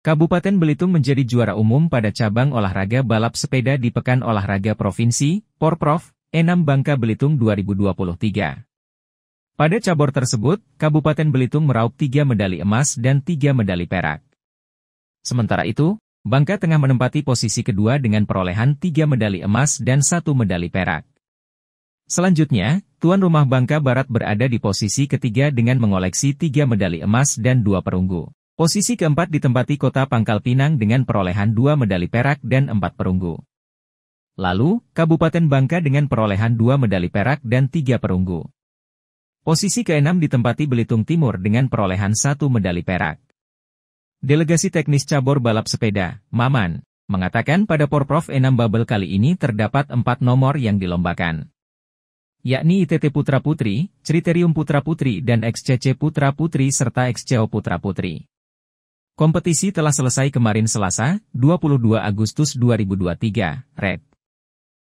Kabupaten Belitung menjadi juara umum pada cabang olahraga balap sepeda di Pekan Olahraga Provinsi, Porprov, Enam Bangka Belitung 2023. Pada cabur tersebut, Kabupaten Belitung meraup tiga medali emas dan tiga medali perak. Sementara itu, Bangka tengah menempati posisi kedua dengan perolehan tiga medali emas dan satu medali perak. Selanjutnya, tuan rumah Bangka Barat berada di posisi ketiga dengan mengoleksi tiga medali emas dan dua perunggu. Posisi keempat ditempati kota Pangkal Pinang dengan perolehan dua medali perak dan empat perunggu. Lalu, Kabupaten Bangka dengan perolehan dua medali perak dan tiga perunggu. Posisi keenam ditempati Belitung Timur dengan perolehan satu medali perak. Delegasi teknis cabur balap sepeda, Maman, mengatakan pada Porprov Enam bubble kali ini terdapat empat nomor yang dilombakan. Yakni ITT Putra Putri, Criterium Putra Putri dan XCC Putra Putri serta XCO Putra Putri. Kompetisi telah selesai kemarin Selasa, 22 Agustus 2023, Red.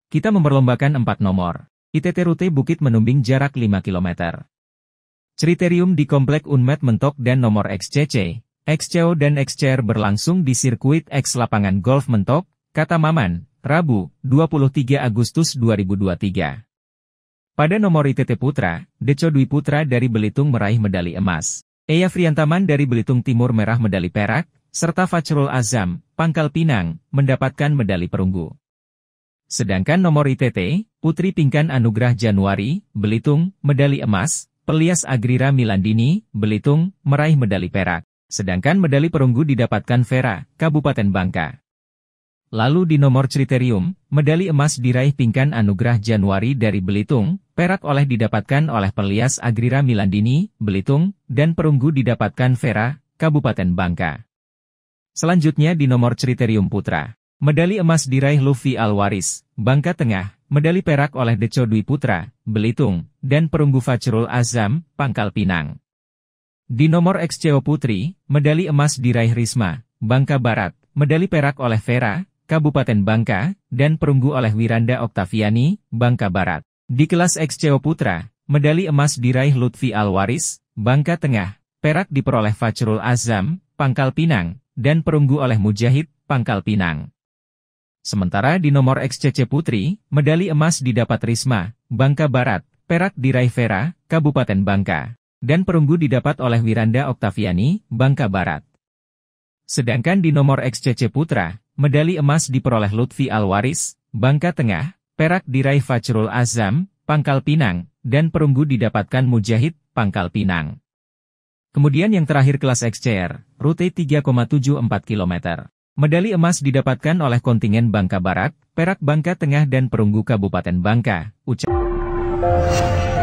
Kita memperlombakan 4 nomor. ITT rute Bukit Menumbing jarak 5 km. Criterium di Komplek Unmet Mentok dan nomor XCC, XCO dan XCR berlangsung di sirkuit X lapangan golf Mentok, kata Maman, Rabu, 23 Agustus 2023. Pada nomor ITT Putra, Deco Dwi Putra dari Belitung meraih medali emas. Eya Friantaman dari Belitung Timur merah medali perak, serta Fajrul Azam, Pangkal Pinang, mendapatkan medali perunggu. Sedangkan nomor ITT, Putri Pingkan Anugrah Januari, Belitung, medali emas, Pelias Agrira Milandini, Belitung, meraih medali perak. Sedangkan medali perunggu didapatkan Vera, Kabupaten Bangka. Lalu di nomor kriterium, medali emas diraih Pingkan Anugerah Januari dari Belitung, perak oleh didapatkan oleh Perlias Agrira Milandini, Belitung, dan perunggu didapatkan Vera, Kabupaten Bangka. Selanjutnya di nomor kriterium putra. Medali emas diraih Lufi Alwaris, Bangka Tengah, medali perak oleh Deco Dwi Putra, Belitung, dan perunggu Fajrul Azam, Pangkal Pinang. Di nomor XCO Putri, medali emas diraih Risma, Bangka Barat, medali perak oleh Vera, Kabupaten Bangka, dan perunggu oleh Wiranda Oktaviani, Bangka Barat. Di kelas XCO Putra, medali emas diraih Lutfi Alwaris, Bangka Tengah, perak diperoleh Fajrul Azam, Pangkal Pinang, dan perunggu oleh Mujahid, Pangkal Pinang. Sementara di nomor XCC Putri, medali emas didapat Risma, Bangka Barat, perak diraih Vera, Kabupaten Bangka, dan perunggu didapat oleh Wiranda Oktaviani, Bangka Barat. Sedangkan di nomor XCC Putra, Medali emas diperoleh Lutfi Alwaris, Bangka Tengah, perak diraih Fajrul Azam, Pangkal Pinang, dan perunggu didapatkan Mujahid, Pangkal Pinang. Kemudian yang terakhir kelas XCR, rute 3,74 km. Medali emas didapatkan oleh kontingen Bangka Barat, Perak Bangka Tengah dan Perunggu Kabupaten Bangka, Ucap.